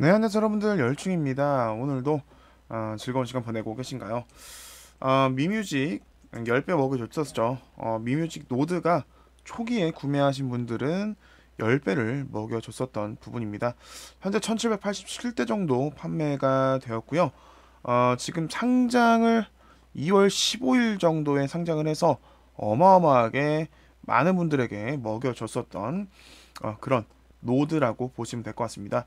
네, 안녕하세요 여러분들 열중입니다. 오늘도 어, 즐거운 시간 보내고 계신가요? 어, 미뮤직 10배 먹을 줬었죠. 어, 미뮤직 노드가 초기에 구매하신 분들은 10배를 먹여줬었던 부분입니다. 현재 1787대 정도 판매가 되었고요. 어, 지금 상장을 2월 15일 정도에 상장을 해서 어마어마하게 많은 분들에게 먹여줬었던 어, 그런 노드라고 보시면 될 것 같습니다.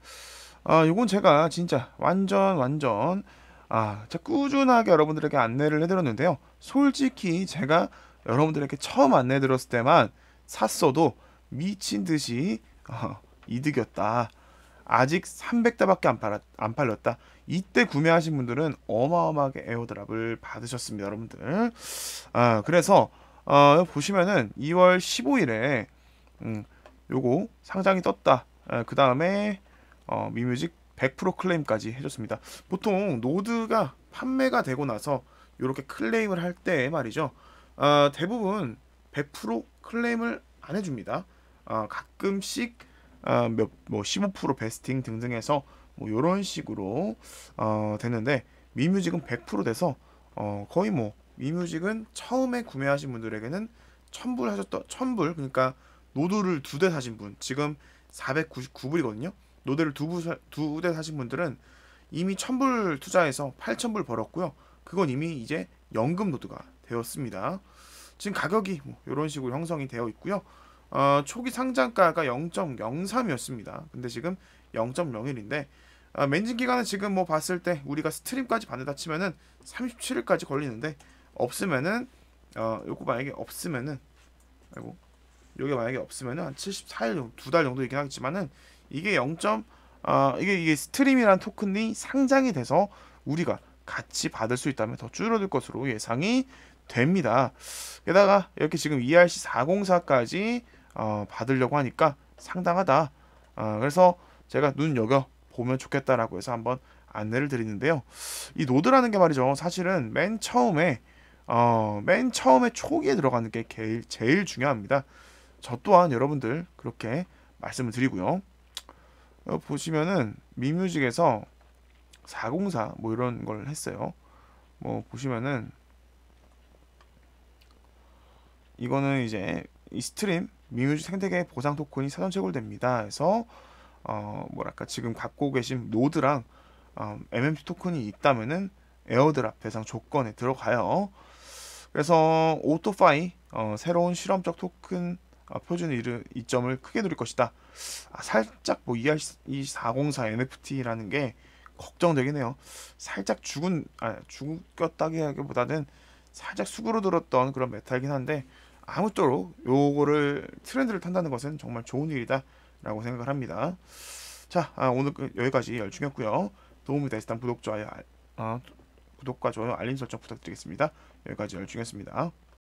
아, 요건 제가 진짜 완전 완전 아, 진 꾸준하게 여러분들에게 안내를 해드렸는데요. 솔직히 제가 여러분들에게 처음 안내드렸을 때만 샀어도 미친 듯이 어, 이득이었다. 아직 300대밖에 안, 팔았, 안 팔렸다. 이때 구매하신 분들은 어마어마하게 에어드랍을 받으셨습니다, 여러분들. 아, 그래서 어, 보시면은 2월 15일에 음, 요거 상장이 떴다. 아, 그 다음에 어, 미뮤직 100% 클레임까지 해줬습니다. 보통 노드가 판매가 되고 나서 이렇게 클레임을 할 때 말이죠. 어, 대부분 100% 클레임을 안 해줍니다. 어, 가끔씩 어, 몇뭐 15% 베스팅 등등해서 뭐 이런 식으로 어, 되는데 미뮤직은 100% 돼서 어, 거의 뭐 미뮤직은 처음에 구매하신 분들에게는 천불 하셨던 천불 그러니까 노드를 두 대 사신 분 지금 499불이거든요. 노대를 두, 부, 두대 사신 분들은 이미 천불 투자해서 8천불 벌었고요. 그건 이미 이제 연금 노드가 되었습니다. 지금 가격이 뭐 이런 식으로 형성이 되어 있고요. 어, 초기 상장가가 0.03이었습니다. 근데 지금 0.01인데 어, 맨진 기간은 지금 뭐 봤을 때 우리가 스트림까지 받는다 치면은 37일까지 걸리는데 없으면은 어, 요거 만약에 없으면은 아이고 요게 만약에 없으면 은한 74일 정도 두 달 정도 이긴 하겠지만은 이게 0. 아 이게 이게 스트림이란 토큰이 상장이 돼서 우리가 같이 받을 수 있다면 더 줄어들 것으로 예상이 됩니다. 게다가 이렇게 지금 ERC 404까지 어, 받으려고 하니까 상당하다. 어, 그래서 제가 눈여겨 보면 좋겠다라고 해서 한번 안내를 드리는데요. 이 노드라는 게 말이죠. 사실은 맨 처음에 어, 맨 처음에 초기에 들어가는 게 제일, 제일 중요합니다. 저 또한 여러분들 그렇게 말씀을 드리고요. 어, 보시면은 미뮤직에서 404 뭐 이런 걸 했어요. 뭐 보시면은 이거는 이제 이 스트림 미뮤직 생태계 보상 토큰이 사전 채굴됩니다. 해서 어 뭐랄까 지금 갖고 계신 노드랑 어, MMP 토큰이 있다면은 에어드랍 배상 조건에 들어가요. 그래서 오토파이 어, 새로운 실험적 토큰 아, 표준 이르, 이점을 크게 누릴 것이다. 아, 살짝 뭐 ER404 NFT라는 게 걱정되긴 해요. 살짝 죽은 아 죽였다기보다는 살짝 수그러 들었던 그런 메타이긴 한데 아무쪼록 요거를 트렌드를 탄다는 것은 정말 좋은 일이다라고 생각을 합니다. 자 아, 오늘 그 여기까지 열중했고요. 도움이 되셨다면 구독 좋아요 아, 구독과 좋아요 알림 설정 부탁드리겠습니다. 여기까지 열중했습니다.